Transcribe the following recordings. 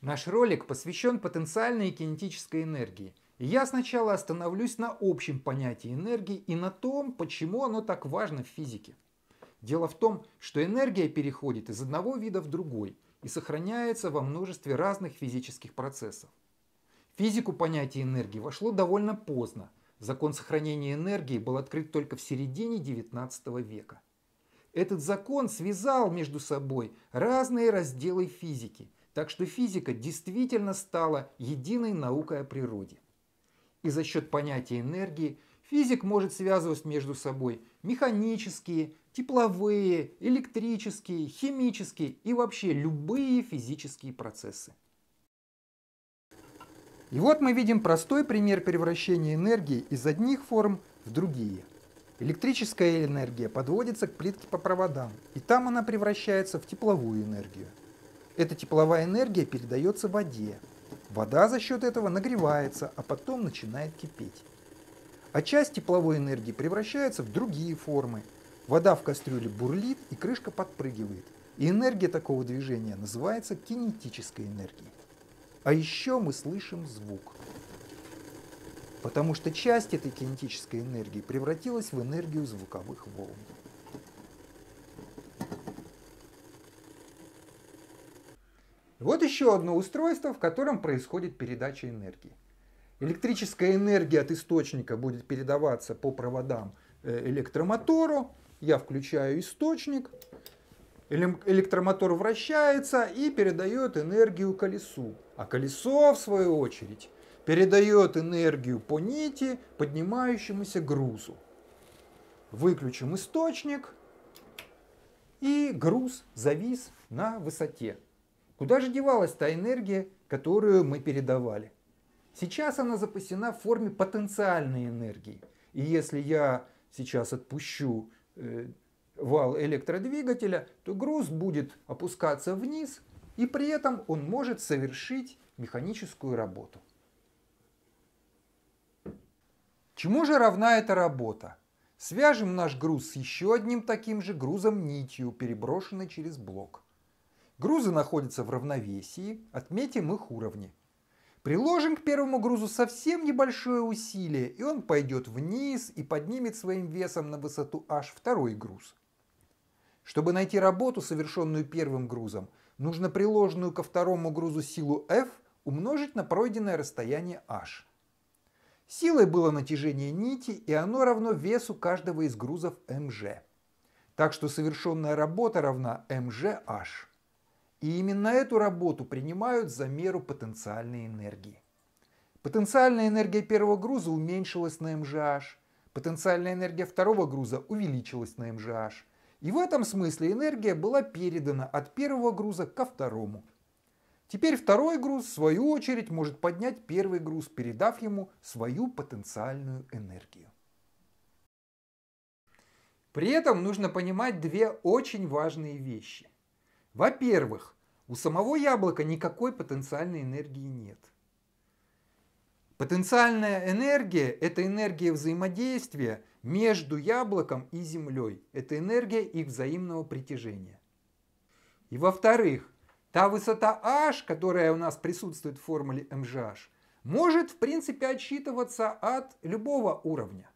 Наш ролик посвящен потенциальной кинетической энергии. И я сначала остановлюсь на общем понятии энергии и на том, почему оно так важно в физике. Дело в том, что энергия переходит из одного вида в другой и сохраняется во множестве разных физических процессов физику понятия энергии вошло довольно поздно. Закон сохранения энергии был открыт только в середине XIX века. Этот закон связал между собой разные разделы физики, так что физика действительно стала единой наукой о природе. И за счет понятия энергии физик может связывать между собой механические, тепловые, электрические, химические и вообще любые физические процессы. И вот мы видим простой пример превращения энергии из одних форм в другие. Электрическая энергия подводится к плитке по проводам, и там она превращается в тепловую энергию. Эта тепловая энергия передается воде. Вода за счет этого нагревается, а потом начинает кипеть. А часть тепловой энергии превращается в другие формы. Вода в кастрюле бурлит, и крышка подпрыгивает. И энергия такого движения называется кинетической энергией. А еще мы слышим звук. Потому что часть этой кинетической энергии превратилась в энергию звуковых волн. Вот еще одно устройство, в котором происходит передача энергии. Электрическая энергия от источника будет передаваться по проводам э, электромотору. Я включаю источник, электромотор вращается и передает энергию колесу. А колесо, в свою очередь, передает энергию по нити поднимающемуся грузу. Выключим источник, и груз завис на высоте. Куда же девалась та энергия, которую мы передавали? Сейчас она запасена в форме потенциальной энергии. И если я сейчас отпущу э, вал электродвигателя, то груз будет опускаться вниз, и при этом он может совершить механическую работу. Чему же равна эта работа? Свяжем наш груз с еще одним таким же грузом нитью, переброшенной через блок. Грузы находятся в равновесии, отметим их уровни. Приложим к первому грузу совсем небольшое усилие, и он пойдет вниз и поднимет своим весом на высоту h второй груз. Чтобы найти работу, совершенную первым грузом, нужно приложенную ко второму грузу силу F умножить на пройденное расстояние H. Силой было натяжение нити, и оно равно весу каждого из грузов mg. Так что совершенная работа равна mgh. И именно эту работу принимают за меру потенциальной энергии. Потенциальная энергия первого груза уменьшилась на mgh, потенциальная энергия второго груза увеличилась на mgh – и в этом смысле энергия была передана от первого груза ко второму. Теперь второй груз, в свою очередь, может поднять первый груз, передав ему свою потенциальную энергию. При этом нужно понимать две очень важные вещи. Во-первых, у самого яблока никакой потенциальной энергии нет – Потенциальная энергия – это энергия взаимодействия между яблоком и землей. Это энергия их взаимного притяжения. И во-вторых, та высота h, которая у нас присутствует в формуле mgh, может в принципе отсчитываться от любого уровня.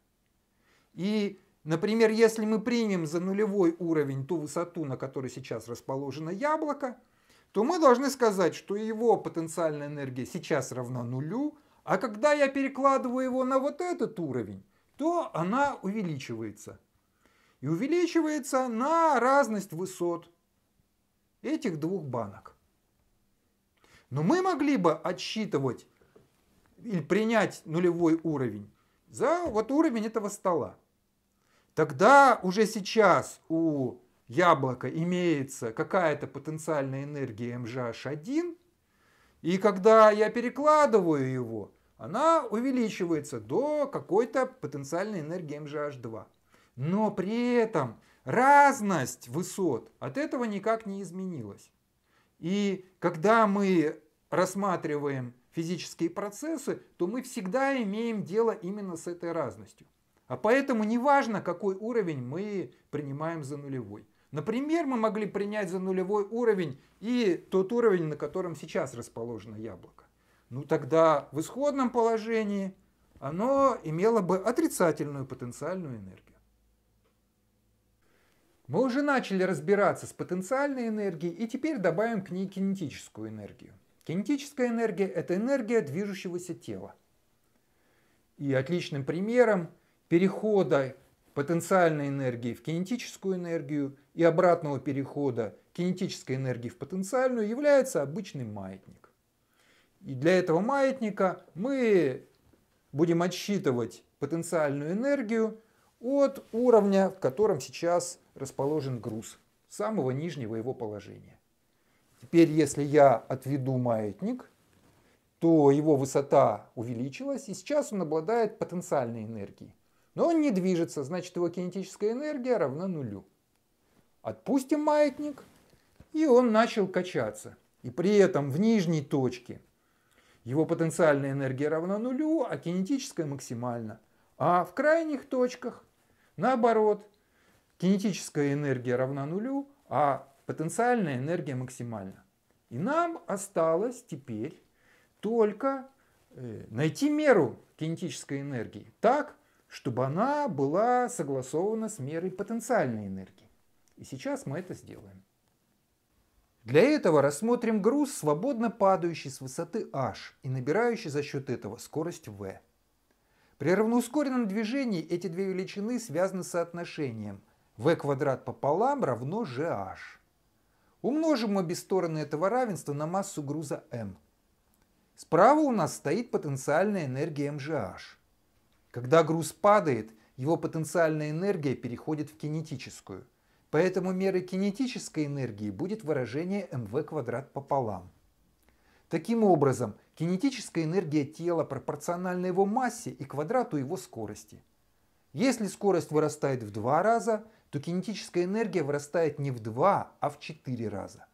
И, например, если мы примем за нулевой уровень ту высоту, на которой сейчас расположено яблоко, то мы должны сказать, что его потенциальная энергия сейчас равна нулю, а когда я перекладываю его на вот этот уровень, то она увеличивается. И увеличивается на разность высот этих двух банок. Но мы могли бы отсчитывать или принять нулевой уровень за вот уровень этого стола. Тогда уже сейчас у яблока имеется какая-то потенциальная энергия mgh1, и когда я перекладываю его, она увеличивается до какой-то потенциальной энергии MGH2. Но при этом разность высот от этого никак не изменилась. И когда мы рассматриваем физические процессы, то мы всегда имеем дело именно с этой разностью. А поэтому неважно, какой уровень мы принимаем за нулевой. Например, мы могли принять за нулевой уровень и тот уровень, на котором сейчас расположено яблоко. Ну тогда в исходном положении оно имело бы отрицательную потенциальную энергию. Мы уже начали разбираться с потенциальной энергией и теперь добавим к ней кинетическую энергию. Кинетическая энергия – это энергия движущегося тела. И отличным примером перехода потенциальной энергии в кинетическую энергию и обратного перехода кинетической энергии в потенциальную является обычный маятник. И для этого маятника мы будем отсчитывать потенциальную энергию от уровня, в котором сейчас расположен груз, самого нижнего его положения. Теперь, если я отведу маятник, то его высота увеличилась, и сейчас он обладает потенциальной энергией. Но он не движется, значит его кинетическая энергия равна нулю. Отпустим маятник, и он начал качаться. И при этом в нижней точке его потенциальная энергия равна нулю, а кинетическая максимально. А в крайних точках, наоборот, кинетическая энергия равна нулю, а потенциальная энергия максимальна. И нам осталось теперь только э, найти меру кинетической энергии так, чтобы она была согласована с мерой потенциальной энергии. И сейчас мы это сделаем. Для этого рассмотрим груз, свободно падающий с высоты h и набирающий за счет этого скорость v. При равноускоренном движении эти две величины связаны соотношением v квадрат пополам равно gh. Умножим обе стороны этого равенства на массу груза m. Справа у нас стоит потенциальная энергия mgh. Когда груз падает, его потенциальная энергия переходит в кинетическую. Поэтому мерой кинетической энергии будет выражение mv квадрат пополам. Таким образом, кинетическая энергия тела пропорциональна его массе и квадрату его скорости. Если скорость вырастает в два раза, то кинетическая энергия вырастает не в два, а в четыре раза.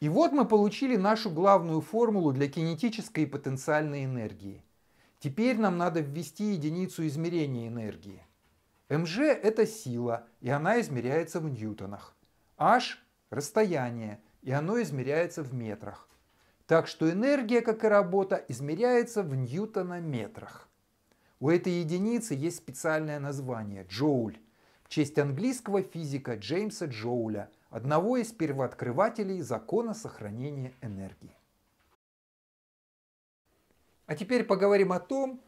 И вот мы получили нашу главную формулу для кинетической и потенциальной энергии – Теперь нам надо ввести единицу измерения энергии. МЖ – это сила, и она измеряется в ньютонах. H – расстояние, и оно измеряется в метрах. Так что энергия, как и работа, измеряется в ньютонометрах. У этой единицы есть специальное название – джоуль, в честь английского физика Джеймса Джоуля, одного из первооткрывателей закона сохранения энергии. А теперь поговорим о том,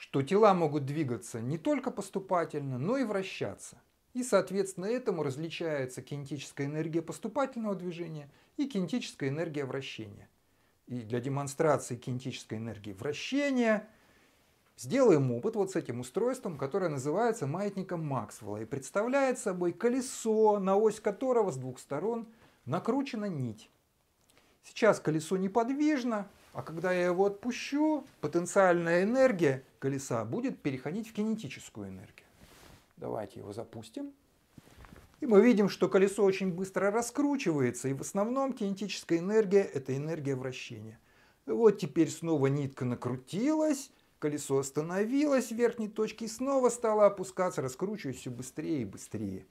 что тела могут двигаться не только поступательно, но и вращаться. И, соответственно, этому различается кинетическая энергия поступательного движения и кинетическая энергия вращения. И для демонстрации кинетической энергии вращения сделаем опыт вот с этим устройством, которое называется маятником Максвелла и представляет собой колесо, на ось которого с двух сторон накручена нить. Сейчас колесо неподвижно, а когда я его отпущу, потенциальная энергия колеса будет переходить в кинетическую энергию. Давайте его запустим. И мы видим, что колесо очень быстро раскручивается, и в основном кинетическая энергия – это энергия вращения. Вот теперь снова нитка накрутилась, колесо остановилось в верхней точке и снова стало опускаться, раскручиваясь все быстрее и быстрее.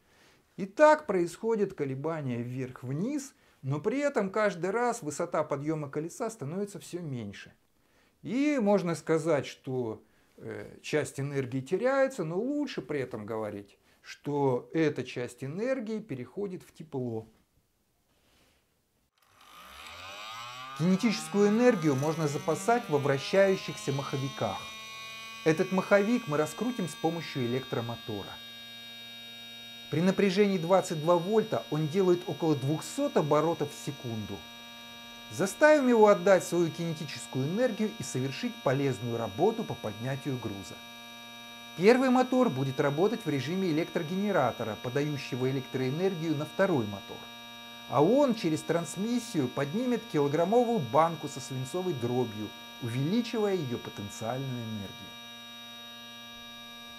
И так происходит колебание вверх-вниз – но при этом каждый раз высота подъема колеса становится все меньше. И можно сказать, что э, часть энергии теряется, но лучше при этом говорить, что эта часть энергии переходит в тепло. Кинетическую энергию можно запасать во вращающихся маховиках. Этот маховик мы раскрутим с помощью электромотора – при напряжении 22 вольта он делает около 200 оборотов в секунду. Заставим его отдать свою кинетическую энергию и совершить полезную работу по поднятию груза. Первый мотор будет работать в режиме электрогенератора, подающего электроэнергию на второй мотор. А он через трансмиссию поднимет килограммовую банку со свинцовой дробью, увеличивая ее потенциальную энергию.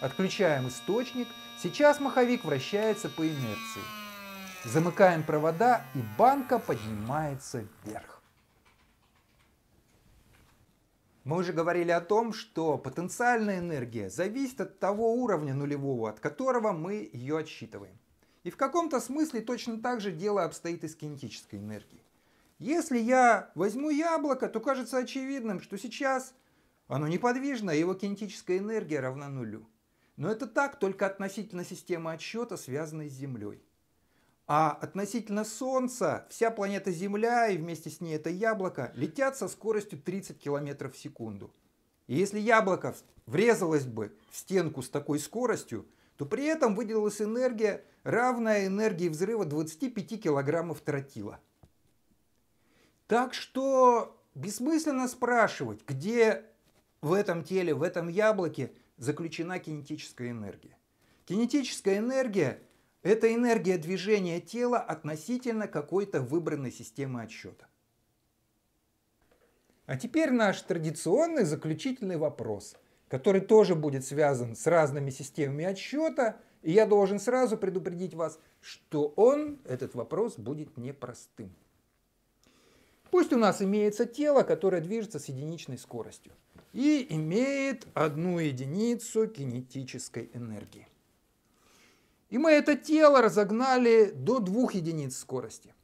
Отключаем источник. Сейчас маховик вращается по инерции. Замыкаем провода и банка поднимается вверх. Мы уже говорили о том, что потенциальная энергия зависит от того уровня нулевого, от которого мы ее отсчитываем. И в каком-то смысле точно так же дело обстоит и с кинетической энергией. Если я возьму яблоко, то кажется очевидным, что сейчас оно неподвижно, а его кинетическая энергия равна нулю. Но это так только относительно системы отсчета, связанной с Землей. А относительно Солнца вся планета Земля и вместе с ней это яблоко летят со скоростью 30 км в секунду. И если яблоко врезалось бы в стенку с такой скоростью, то при этом выделилась энергия, равная энергии взрыва 25 килограммов тротила. Так что бессмысленно спрашивать, где в этом теле, в этом яблоке заключена кинетическая энергия. Кинетическая энергия – это энергия движения тела относительно какой-то выбранной системы отсчета. А теперь наш традиционный заключительный вопрос, который тоже будет связан с разными системами отсчета, и я должен сразу предупредить вас, что он, этот вопрос, будет непростым. Пусть у нас имеется тело, которое движется с единичной скоростью и имеет одну единицу кинетической энергии. И мы это тело разогнали до двух единиц скорости.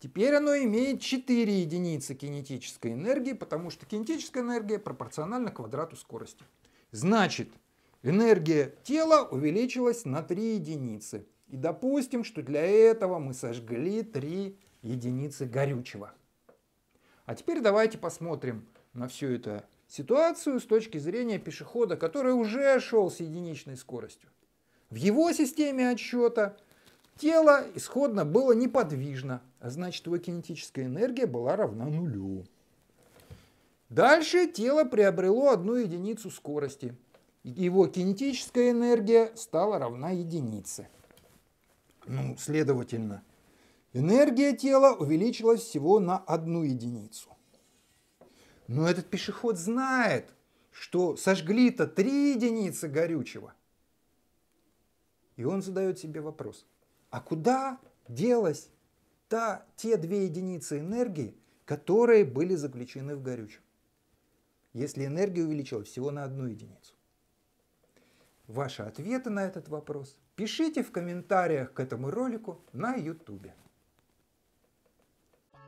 Теперь оно имеет 4 единицы кинетической энергии, потому что кинетическая энергия пропорциональна квадрату скорости. Значит, энергия тела увеличилась на 3 единицы. И допустим, что для этого мы сожгли 3 единицы горючего. А теперь давайте посмотрим на всю эту ситуацию с точки зрения пешехода, который уже шел с единичной скоростью. В его системе отсчета тело исходно было неподвижно, а значит его кинетическая энергия была равна нулю. Дальше тело приобрело одну единицу скорости. Его кинетическая энергия стала равна единице. Ну, следовательно, Энергия тела увеличилась всего на одну единицу. Но этот пешеход знает, что сожгли-то три единицы горючего. И он задает себе вопрос, а куда делась та, те две единицы энергии, которые были заключены в горючем, если энергия увеличилась всего на одну единицу? Ваши ответы на этот вопрос пишите в комментариях к этому ролику на YouTube.